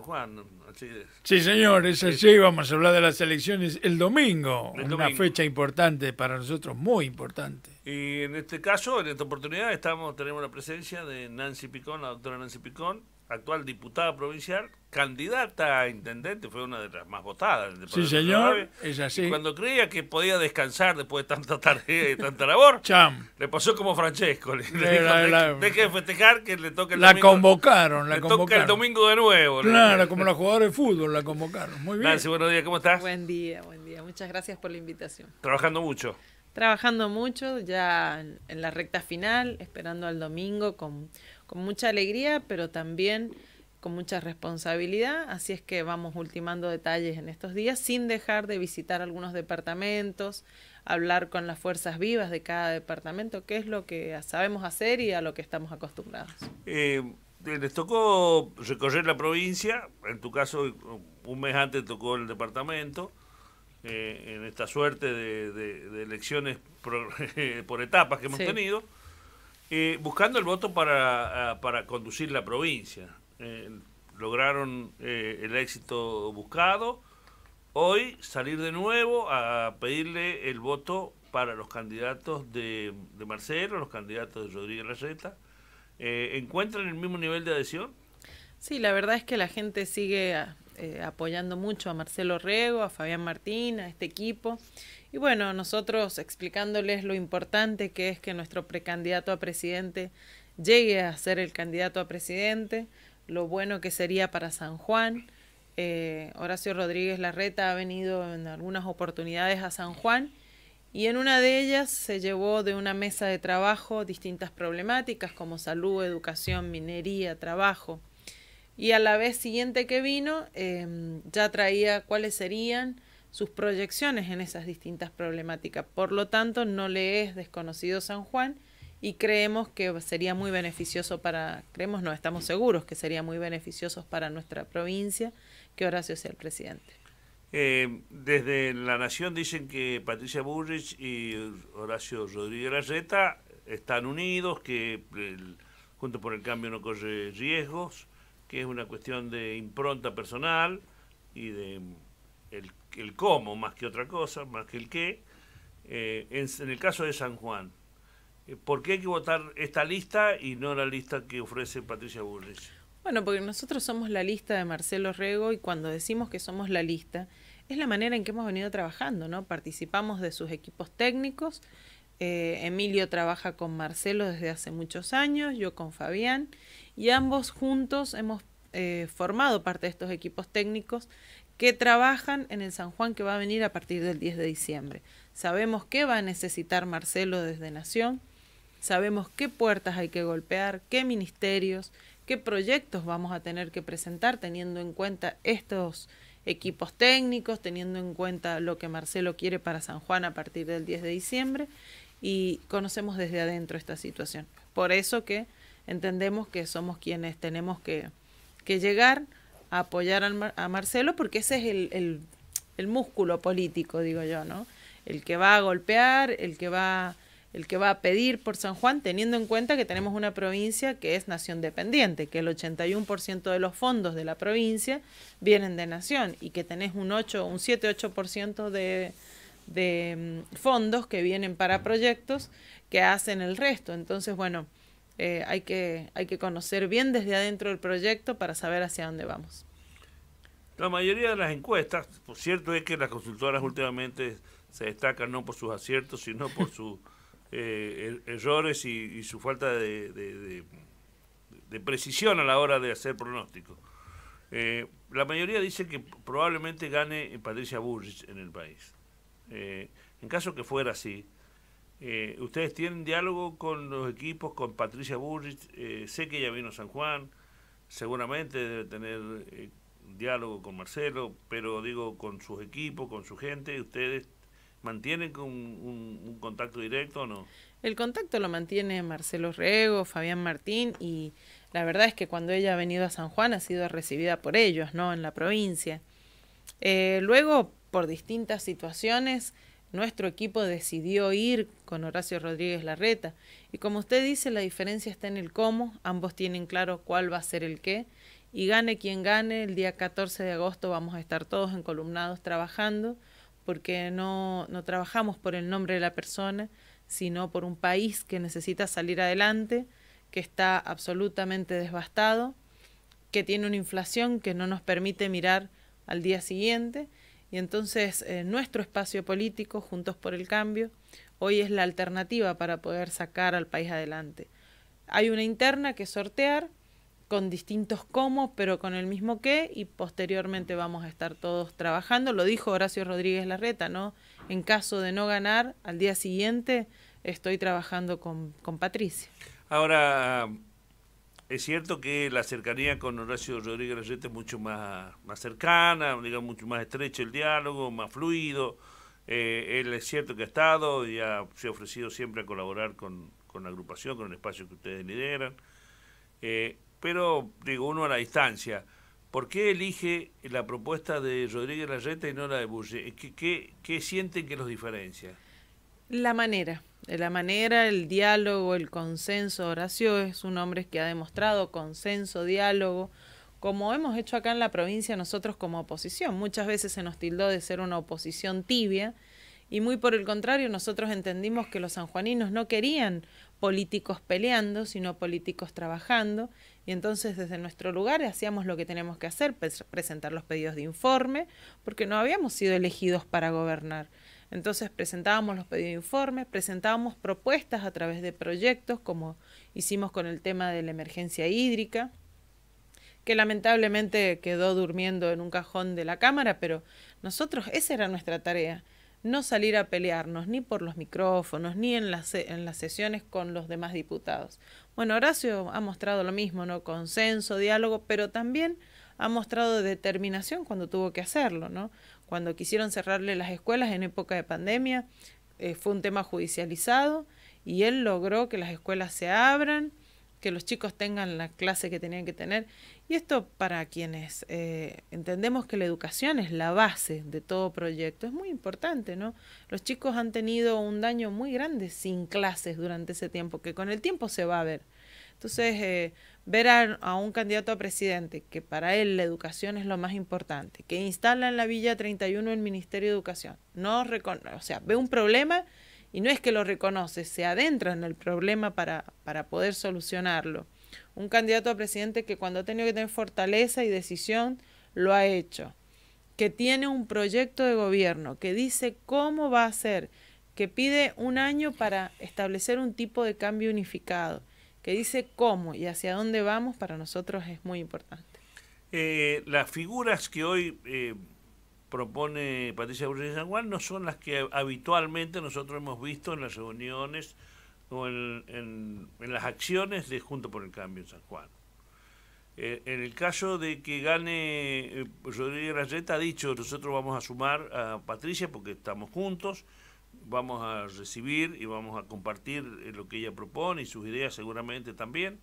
Juan. Así es Sí, señor, es así. Vamos a hablar de las elecciones el domingo, el Una fecha importante para nosotros, muy importante. Y en este caso, en esta oportunidad, estamos tenemos la presencia de Nancy Picón, la doctora Nancy Picón, actual diputada provincial, candidata a intendente, fue una de las más votadas. Sí, señor, es así. cuando creía que podía descansar después de tanta tarea y tanta labor, le pasó como Francesco. Le, de festejar que le toca el domingo. la Convocaron, la le toca el domingo de nuevo. Claro, como los jugadores de fútbol la convocaron. Muy bien. Nancy, buenos días, ¿cómo estás? Buen día, buen día. Muchas gracias por la invitación. Trabajando mucho. Trabajando mucho, ya en la recta final, esperando al domingo con con mucha alegría, pero también con mucha responsabilidad, así es que vamos ultimando detalles en estos días sin dejar de visitar algunos departamentos, hablar con las fuerzas vivas de cada departamento, qué es lo que sabemos hacer y a lo que estamos acostumbrados. Eh, les tocó recorrer la provincia, en tu caso un mes antes tocó el departamento, eh, en esta suerte de, elecciones por, etapas que hemos tenido. Eh, buscando el voto para, ah, conducir la provincia. Eh, lograron eh, el éxito buscado. Hoy salir de nuevo a pedirle el voto para los candidatos de, Marcelo, los candidatos de Rodríguez Larreta. ¿Encuentran el mismo nivel de adhesión? Sí, la verdad es que la gente sigue ah, eh, apoyando mucho a Marcelo Rego, a Fabián Martín, a este equipo. Y bueno, nosotros explicándoles lo importante que es que nuestro precandidato a presidente llegue a ser el candidato a presidente, lo bueno que sería para San Juan. Eh, Horacio Rodríguez Larreta ha venido en algunas oportunidades a San Juan y en una de ellas se llevó de una mesa de trabajo distintas problemáticas como salud, educación, minería, trabajo, y a la vez siguiente que vino em, ya traía cuáles serían sus proyecciones en esas distintas problemáticas. Por lo tanto, no le es desconocido San Juan y creemos que sería muy beneficioso para, creemos, no, estamos seguros que sería muy beneficioso para nuestra provincia que Horacio sea el presidente. Eh, desde La Nación dicen que Patricia Burrich y Horacio Rodríguez Larreta están unidos, que el, Junto por el Cambio no corre riesgos que es una cuestión de impronta personal y de mm, el, cómo más que otra cosa, más que el qué. Eh, en, el caso de San Juan, eh, ¿por qué hay que votar esta lista y no la lista que ofrece Patricia Bullrich? Bueno, porque nosotros somos la lista de Marcelo Rego y cuando decimos que somos la lista, es la manera en que hemos venido trabajando, ¿no? Participamos de sus equipos técnicos eh, Emilio trabaja con Marcelo desde hace muchos años, yo con Fabián, y ambos juntos hemos eh, formado parte de estos equipos técnicos que trabajan en el San Juan que va a venir a partir del 10 de diciembre. Sabemos qué va a necesitar Marcelo desde Nación, sabemos qué puertas hay que golpear, qué ministerios, qué proyectos vamos a tener que presentar teniendo en cuenta estos equipos técnicos, teniendo en cuenta lo que Marcelo quiere para San Juan a partir del 10 de diciembre y conocemos desde adentro esta situación. Por eso que entendemos que somos quienes tenemos que, llegar a apoyar a, Marcelo porque ese es el, músculo político, digo yo, ¿no? El que va a golpear, el que va, el que va a pedir por San Juan, teniendo en cuenta que tenemos una provincia que es nación dependiente, que el 81% de los fondos de la provincia vienen de nación y que tenés un 8, un 7-8% de de mm, fondos que vienen para proyectos que hacen el resto. Entonces, bueno, eh, hay, que, hay que conocer bien desde adentro el proyecto para saber hacia dónde vamos. La mayoría de las encuestas, por cierto, es que las consultoras últimamente se destacan no por sus aciertos, sino por sus eh, er, errores y, su falta de, precisión a la hora de hacer pronóstico eh, la mayoría dice que probablemente gane Patricia Burris en el país. Eh, en caso que fuera así, eh, ¿ustedes tienen diálogo con los equipos, con Patricia Burrich? Eh, sé que ella vino a San Juan, seguramente debe tener diálogo con Marcelo, pero digo, con sus equipos, con su gente, ¿ustedes mantienen un, contacto directo o no? El contacto lo mantiene Marcelo Rego, Fabián Martín y la verdad es que cuando ella ha venido a San Juan ha sido recibida por ellos, ¿no? En la provincia. luego, por distintas situaciones, nuestro equipo decidió ir con Horacio Rodríguez Larreta. Y como usted dice, la diferencia está en el cómo, ambos tienen claro cuál va a ser el qué. Y gane quien gane, el día 14 de agosto vamos a estar todos en encolumnados trabajando, porque no, no trabajamos por el nombre de la persona, sino por un país que necesita salir adelante, que está absolutamente devastado, que tiene una inflación que no nos permite mirar al día siguiente y entonces eh, nuestro espacio político, Juntos por el Cambio, hoy es la alternativa para poder sacar al país adelante. Hay una interna que sortear con distintos cómo, pero con el mismo qué, y posteriormente vamos a estar todos trabajando. Lo dijo Horacio Rodríguez Larreta, ¿no? En caso de no ganar, al día siguiente estoy trabajando con, con Patricia. Ahora, es cierto que la cercanía con Horacio Rodríguez Larreta es mucho más, más cercana, digamos, mucho más estrecho el diálogo, más fluido. Eh, él es cierto que ha estado y ha, se ha ofrecido siempre a colaborar con, con la agrupación, con el espacio que ustedes lideran. Eh, pero, digo, uno a la distancia. ¿Por qué elige la propuesta de Rodríguez Larreta y no la de Burge? ¿Qué, qué sienten que los diferencia? La manera de la manera, el diálogo, el consenso. Horacio es un hombre que ha demostrado consenso, diálogo, como hemos hecho acá en la provincia nosotros como oposición. Muchas veces se nos tildó de ser una oposición tibia y muy por el contrario nosotros entendimos que los sanjuaninos no querían políticos peleando, sino políticos trabajando y entonces desde nuestro lugar hacíamos lo que tenemos que hacer, presentar los pedidos de informe, porque no habíamos sido elegidos para gobernar. Entonces presentábamos los pedidos de informes, presentábamos propuestas a través de proyectos, como hicimos con el tema de la emergencia hídrica, que lamentablemente quedó durmiendo en un cajón de la Cámara, pero nosotros esa era nuestra tarea, no salir a pelearnos ni por los micrófonos, ni en las, en las sesiones con los demás diputados. Bueno, Horacio ha mostrado lo mismo, ¿no? Consenso, diálogo, pero también ha mostrado determinación cuando tuvo que hacerlo, ¿no? cuando quisieron cerrarle las escuelas en época de pandemia, eh, fue un tema judicializado y él logró que las escuelas se abran, que los chicos tengan la clase que tenían que tener. Y esto para quienes eh, entendemos que la educación es la base de todo proyecto, es muy importante, ¿no? Los chicos han tenido un daño muy grande sin clases durante ese tiempo, que con el tiempo se va a ver. Entonces, eh, ver a, un candidato a presidente, que para él la educación es lo más importante, que instala en la Villa 31 el Ministerio de Educación, no o sea, ve un problema y no es que lo reconoce, se adentra en el problema para, para poder solucionarlo. Un candidato a presidente que cuando ha tenido que tener fortaleza y decisión, lo ha hecho, que tiene un proyecto de gobierno, que dice cómo va a ser, que pide un año para establecer un tipo de cambio unificado que dice cómo y hacia dónde vamos para nosotros es muy importante. Eh, las figuras que hoy eh, propone Patricia de San Juan no son las que habitualmente nosotros hemos visto en las reuniones o en, las acciones de Junto por el Cambio en San Juan. Eh, en el caso de que gane Rodríguez Rayeta, ha dicho, nosotros vamos a sumar a Patricia porque estamos juntos, vamos a recibir y vamos a compartir eh, lo que ella propone y sus ideas seguramente también.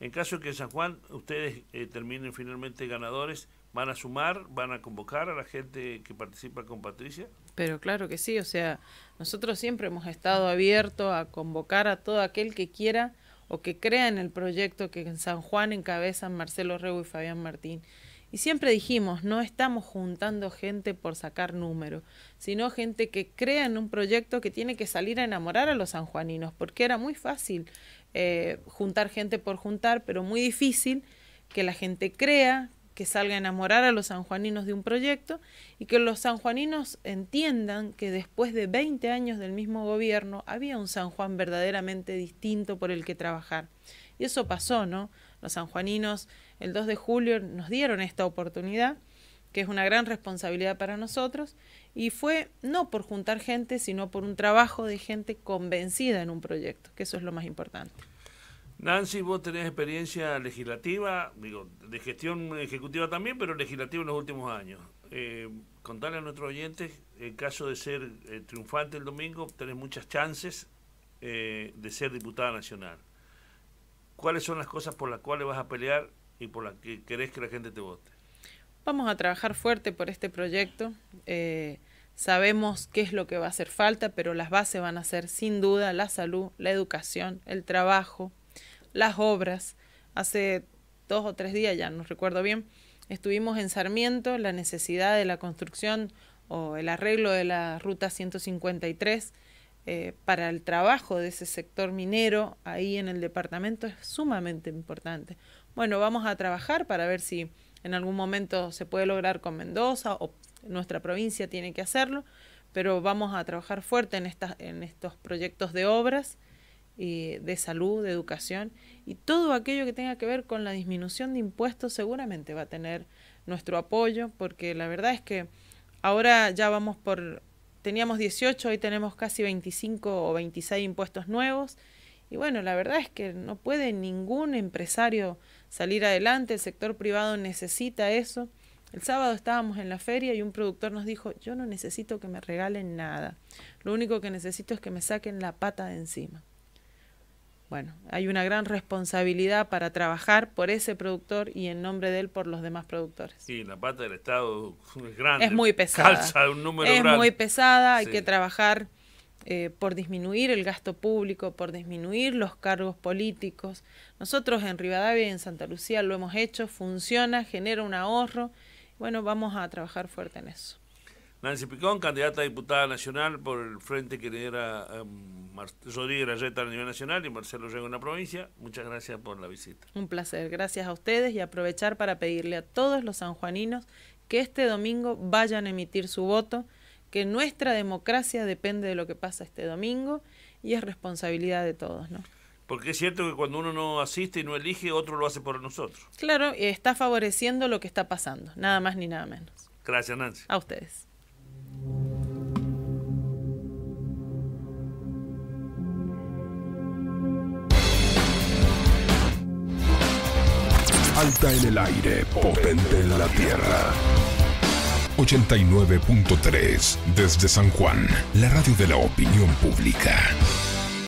En caso de que San Juan ustedes eh, terminen finalmente ganadores, ¿van a sumar, van a convocar a la gente que participa con Patricia? Pero claro que sí, o sea, nosotros siempre hemos estado abiertos a convocar a todo aquel que quiera o que crea en el proyecto que en San Juan encabezan Marcelo Rego y Fabián Martín y siempre dijimos, no estamos juntando gente por sacar número, sino gente que crea en un proyecto que tiene que salir a enamorar a los sanjuaninos, porque era muy fácil eh, juntar gente por juntar, pero muy difícil que la gente crea, que salga a enamorar a los sanjuaninos de un proyecto y que los sanjuaninos entiendan que después de 20 años del mismo gobierno había un San Juan verdaderamente distinto por el que trabajar. Y eso pasó, ¿no? los sanjuaninos el 2 de julio nos dieron esta oportunidad, que es una gran responsabilidad para nosotros, y fue no por juntar gente, sino por un trabajo de gente convencida en un proyecto, que eso es lo más importante. Nancy, vos tenés experiencia legislativa, digo, de gestión ejecutiva también, pero legislativa en los últimos años. Eh, contarle a nuestros oyentes, en caso de ser eh, triunfante el domingo, tenés muchas chances eh, de ser diputada nacional. ¿Cuáles son las cosas por las cuales vas a pelear y por las que querés que la gente te vote? Vamos a trabajar fuerte por este proyecto. Eh, sabemos qué es lo que va a hacer falta, pero las bases van a ser sin duda la salud, la educación, el trabajo, las obras. Hace dos o tres días, ya no recuerdo bien, estuvimos en Sarmiento, la necesidad de la construcción o el arreglo de la ruta 153 eh, para el trabajo de ese sector minero ahí en el departamento es sumamente importante. Bueno, vamos a trabajar para ver si en algún momento se puede lograr con Mendoza o nuestra provincia tiene que hacerlo, pero vamos a trabajar fuerte en, en estos proyectos de obras, de salud, de educación y todo aquello que tenga que ver con la disminución de impuestos seguramente va a tener nuestro apoyo porque la verdad es que ahora ya vamos por teníamos 18, hoy tenemos casi 25 o 26 impuestos nuevos. Y bueno, la verdad es que no puede ningún empresario salir adelante, el sector privado necesita eso. El sábado estábamos en la feria y un productor nos dijo, yo no necesito que me regalen nada, lo único que necesito es que me saquen la pata de encima. Bueno, hay una gran responsabilidad para trabajar por ese productor y en nombre de él por los demás productores. Sí, la parte del Estado es grande. Es muy pesada. es muy pesada, hay que trabajar eh, por disminuir el gasto público, por disminuir los cargos políticos. Nosotros en Rivadavia y en Santa Lucía lo hemos hecho, funciona, genera un ahorro. Bueno, vamos a trabajar fuerte en eso. Nancy Picón, candidata a diputada nacional por el frente que le era um, Rodríguez a nivel nacional y Marcelo Rego en la provincia. Muchas gracias por la visita. Un placer, gracias a ustedes y aprovechar para pedirle a todos los sanjuaninos que este domingo vayan a emitir su voto, que nuestra democracia depende de lo que pasa este domingo y es responsabilidad de todos, ¿no? Porque es cierto que cuando uno no asiste y no elige, otro lo hace por nosotros. Claro, y está favoreciendo lo que está pasando, nada más ni nada menos. Gracias, Nancy. A ustedes. Alta en el aire, potente en la tierra. 89.3 desde San Juan, la radio de la opinión pública.